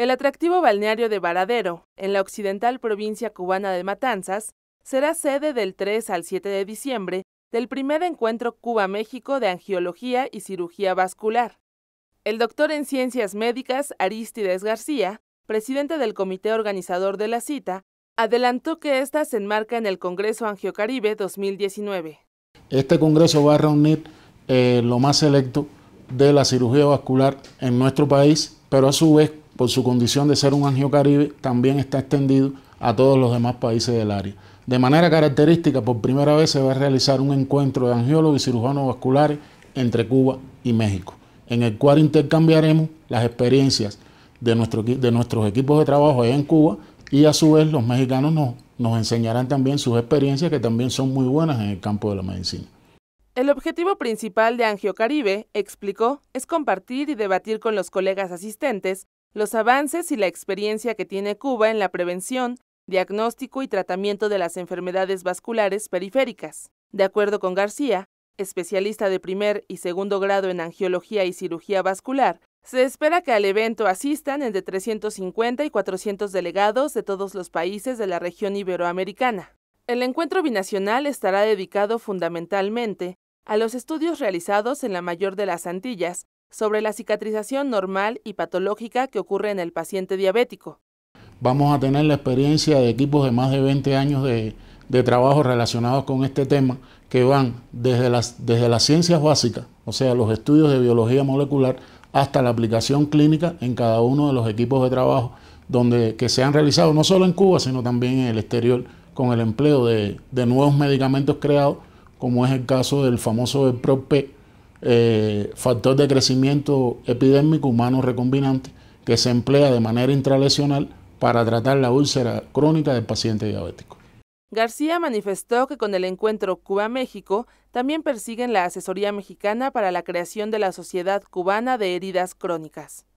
El atractivo balneario de Varadero, en la occidental provincia cubana de Matanzas, será sede del 3 al 7 de diciembre del primer encuentro Cuba-México de Angiología y Cirugía Vascular. El doctor en Ciencias Médicas Aristides García, presidente del comité organizador de la cita, adelantó que ésta se enmarca en el Congreso Angiocaribe 2019. Este congreso va a reunir eh, lo más selecto de la cirugía vascular en nuestro país, pero a su vez por su condición de ser un Angio Caribe también está extendido a todos los demás países del área. De manera característica, por primera vez se va a realizar un encuentro de angiólogos y cirujanos vasculares entre Cuba y México, en el cual intercambiaremos las experiencias de, nuestro, de nuestros equipos de trabajo en Cuba y a su vez los mexicanos nos, nos enseñarán también sus experiencias que también son muy buenas en el campo de la medicina. El objetivo principal de Angio Caribe, explicó, es compartir y debatir con los colegas asistentes los avances y la experiencia que tiene Cuba en la prevención, diagnóstico y tratamiento de las enfermedades vasculares periféricas. De acuerdo con García, especialista de primer y segundo grado en angiología y cirugía vascular, se espera que al evento asistan entre 350 y 400 delegados de todos los países de la región iberoamericana. El encuentro binacional estará dedicado fundamentalmente a los estudios realizados en la mayor de las Antillas sobre la cicatrización normal y patológica que ocurre en el paciente diabético. Vamos a tener la experiencia de equipos de más de 20 años de, trabajo relacionados con este tema, que van desde las, desde las ciencias básicas, o sea, los estudios de biología molecular, hasta la aplicación clínica en cada uno de los equipos de trabajo donde, que se han realizado, no solo en Cuba, sino también en el exterior, con el empleo de, nuevos medicamentos creados, como es el caso del famoso prope eh, factor de crecimiento epidémico humano recombinante que se emplea de manera intralesional para tratar la úlcera crónica del paciente diabético. García manifestó que con el encuentro Cuba-México también persiguen la asesoría mexicana para la creación de la Sociedad Cubana de Heridas Crónicas.